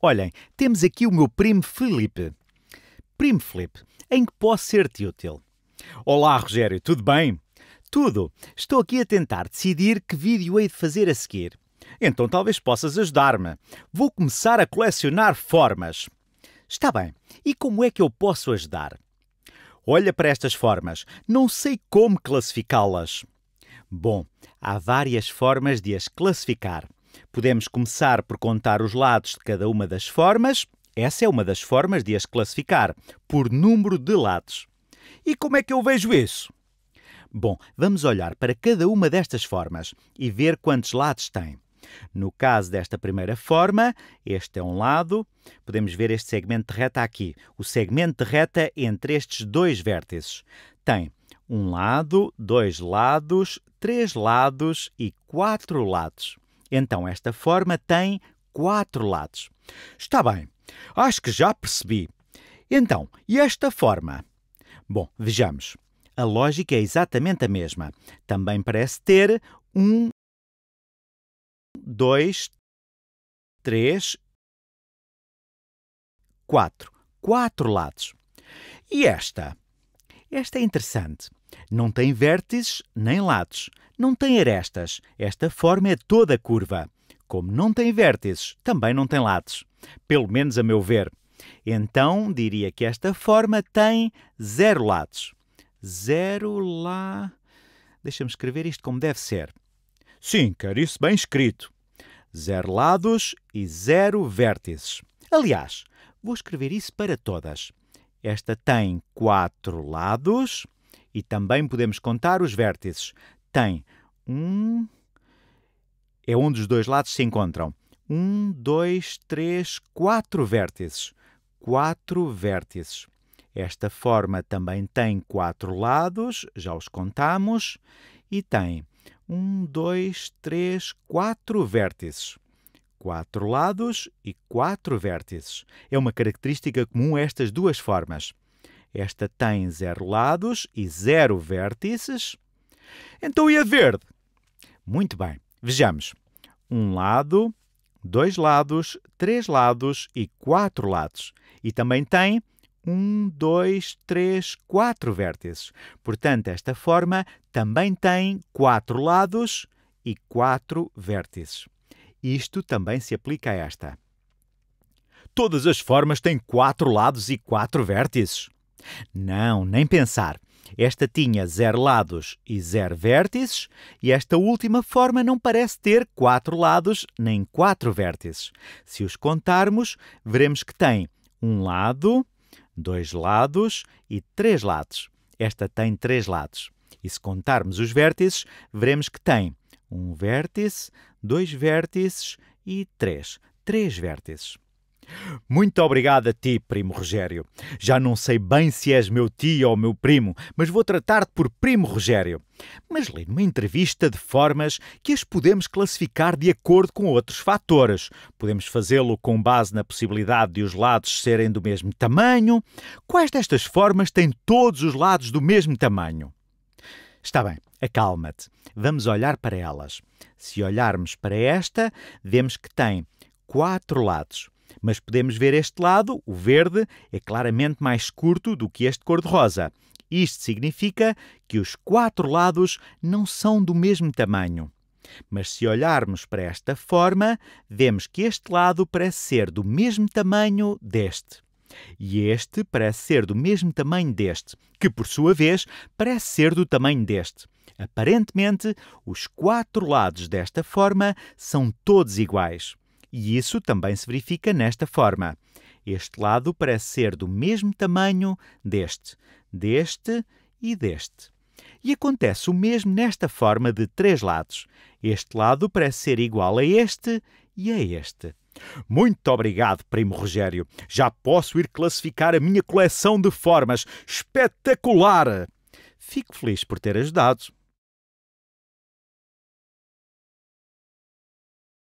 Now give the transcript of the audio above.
Olhem, temos aqui o meu primo Felipe. Primo Felipe, em que posso ser-te útil? Olá, Rogério, tudo bem? Tudo. Estou aqui a tentar decidir que vídeo hei de fazer a seguir. Então talvez possas ajudar-me. Vou começar a colecionar formas. Está bem. E como é que eu posso ajudar? Olha para estas formas. Não sei como classificá-las. Bom, há várias formas de as classificar. Podemos começar por contar os lados de cada uma das formas. Essa é uma das formas de as classificar, por número de lados. E como é que eu vejo isso? Bom, vamos olhar para cada uma destas formas e ver quantos lados tem. No caso desta primeira forma, este é um lado, podemos ver este segmento de reta aqui, o segmento de reta entre estes dois vértices. Tem um lado, dois lados, três lados e quatro lados. Então, esta forma tem quatro lados. Está bem, acho que já percebi. Então, e esta forma? Bom, vejamos. A lógica é exatamente a mesma. Também parece ter um, dois, três, quatro. Quatro lados. E esta? Esta é interessante. Não tem vértices nem lados, não tem arestas. Esta forma é toda curva. Como não tem vértices, também não tem lados. Pelo menos a meu ver. Então diria que esta forma tem zero lados. Zero lá. Deixa-me escrever isto como deve ser. Sim, quero isso bem escrito. Zero lados e zero vértices. Aliás, vou escrever isso para todas. Esta tem quatro lados e também podemos contar os vértices. Tem um. É onde os dois lados se encontram. Um, dois, três, quatro vértices. Quatro vértices. Esta forma também tem quatro lados, já os contamos, e tem um, dois, três, quatro vértices quatro lados e quatro vértices. É uma característica comum a estas duas formas. Esta tem zero lados e zero vértices. Então e a verde? Muito bem, vejamos. Um lado, dois lados, três lados e quatro lados. E também tem um, dois, três, quatro vértices. Portanto, esta forma também tem quatro lados e quatro vértices. Isto também se aplica a esta. Todas as formas têm quatro lados e quatro vértices. Não, nem pensar. Esta tinha zero lados e zero vértices, e esta última forma não parece ter quatro lados nem quatro vértices. Se os contarmos, veremos que tem um lado, dois lados e três lados. Esta tem três lados. E se contarmos os vértices, veremos que tem um vértice, dois vértices e três. Três vértices. Muito obrigado a ti, primo Rogério. Já não sei bem se és meu tio ou meu primo, mas vou tratar-te por primo Rogério. Mas li numa entrevista de formas que as podemos classificar de acordo com outros fatores. Podemos fazê-lo com base na possibilidade de os lados serem do mesmo tamanho. Quais destas formas têm todos os lados do mesmo tamanho? Está bem acalma-te. Vamos olhar para elas. Se olharmos para esta, vemos que tem quatro lados. Mas podemos ver este lado, o verde, é claramente mais curto do que este cor-de-rosa. Isto significa que os quatro lados não são do mesmo tamanho. Mas se olharmos para esta forma, vemos que este lado parece ser do mesmo tamanho deste e este parece ser do mesmo tamanho deste, que por sua vez parece ser do tamanho deste. Aparentemente, os quatro lados desta forma são todos iguais. E isso também se verifica nesta forma. Este lado parece ser do mesmo tamanho deste, deste e deste. E acontece o mesmo nesta forma de três lados. Este lado parece ser igual a este e a este. Muito obrigado, primo Rogério. Já posso ir classificar a minha coleção de formas. Espetacular! Fico feliz por ter ajudado.